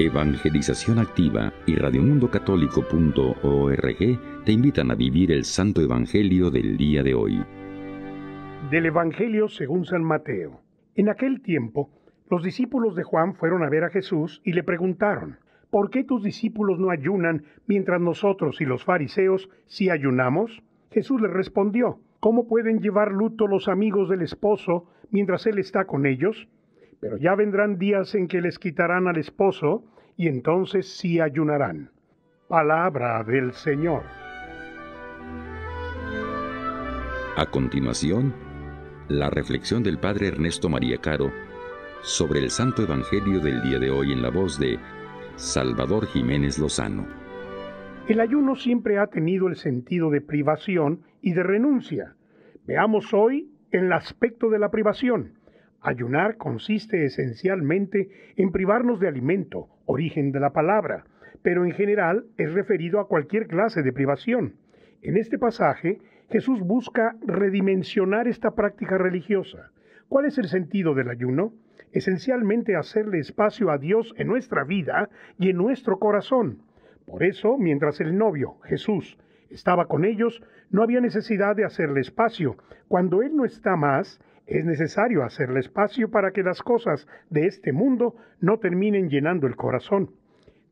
Evangelización Activa y radiomundocatólico.org te invitan a vivir el Santo Evangelio del día de hoy. Del Evangelio según San Mateo. En aquel tiempo, los discípulos de Juan fueron a ver a Jesús y le preguntaron, ¿por qué tus discípulos no ayunan mientras nosotros y los fariseos sí ayunamos? Jesús les respondió, ¿cómo pueden llevar luto los amigos del esposo mientras él está con ellos? Pero ya vendrán días en que les quitarán al esposo, y entonces sí ayunarán. Palabra del Señor. A continuación, la reflexión del Padre Ernesto María Caro sobre el Santo Evangelio del día de hoy en la voz de Salvador Jiménez Lozano. El ayuno siempre ha tenido el sentido de privación y de renuncia. Veamos hoy el aspecto de la privación. Ayunar consiste esencialmente en privarnos de alimento, origen de la palabra, pero en general es referido a cualquier clase de privación. En este pasaje, Jesús busca redimensionar esta práctica religiosa. ¿Cuál es el sentido del ayuno? Esencialmente hacerle espacio a Dios en nuestra vida y en nuestro corazón. Por eso, mientras el novio, Jesús, estaba con ellos, no había necesidad de hacerle espacio. Cuando Él no está más, es necesario hacerle espacio para que las cosas de este mundo no terminen llenando el corazón.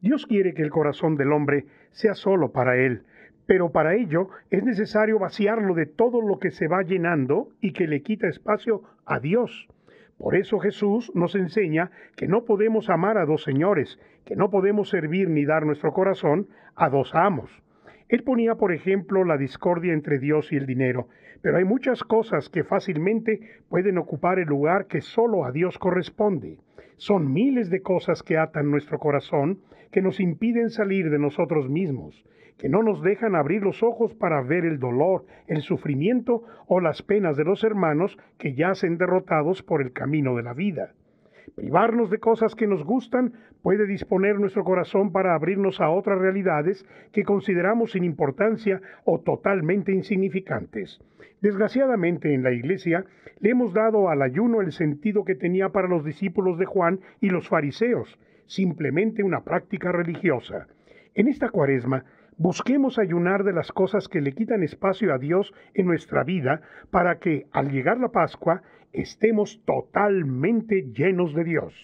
Dios quiere que el corazón del hombre sea solo para Él, pero para ello es necesario vaciarlo de todo lo que se va llenando y que le quita espacio a Dios. Por eso Jesús nos enseña que no podemos amar a dos señores, que no podemos servir ni dar nuestro corazón a dos amos. Él ponía, por ejemplo, la discordia entre Dios y el dinero, pero hay muchas cosas que fácilmente pueden ocupar el lugar que solo a Dios corresponde. Son miles de cosas que atan nuestro corazón, que nos impiden salir de nosotros mismos, que no nos dejan abrir los ojos para ver el dolor, el sufrimiento o las penas de los hermanos que yacen derrotados por el camino de la vida. Privarnos de cosas que nos gustan puede disponer nuestro corazón para abrirnos a otras realidades que consideramos sin importancia o totalmente insignificantes. Desgraciadamente en la iglesia le hemos dado al ayuno el sentido que tenía para los discípulos de Juan y los fariseos, simplemente una práctica religiosa. En esta cuaresma Busquemos ayunar de las cosas que le quitan espacio a Dios en nuestra vida para que, al llegar la Pascua, estemos totalmente llenos de Dios.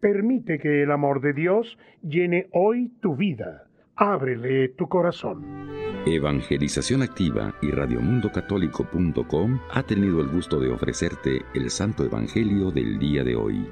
Permite que el amor de Dios llene hoy tu vida. Ábrele tu corazón. Evangelización Activa y radiomundocatólico.com ha tenido el gusto de ofrecerte el Santo Evangelio del día de hoy.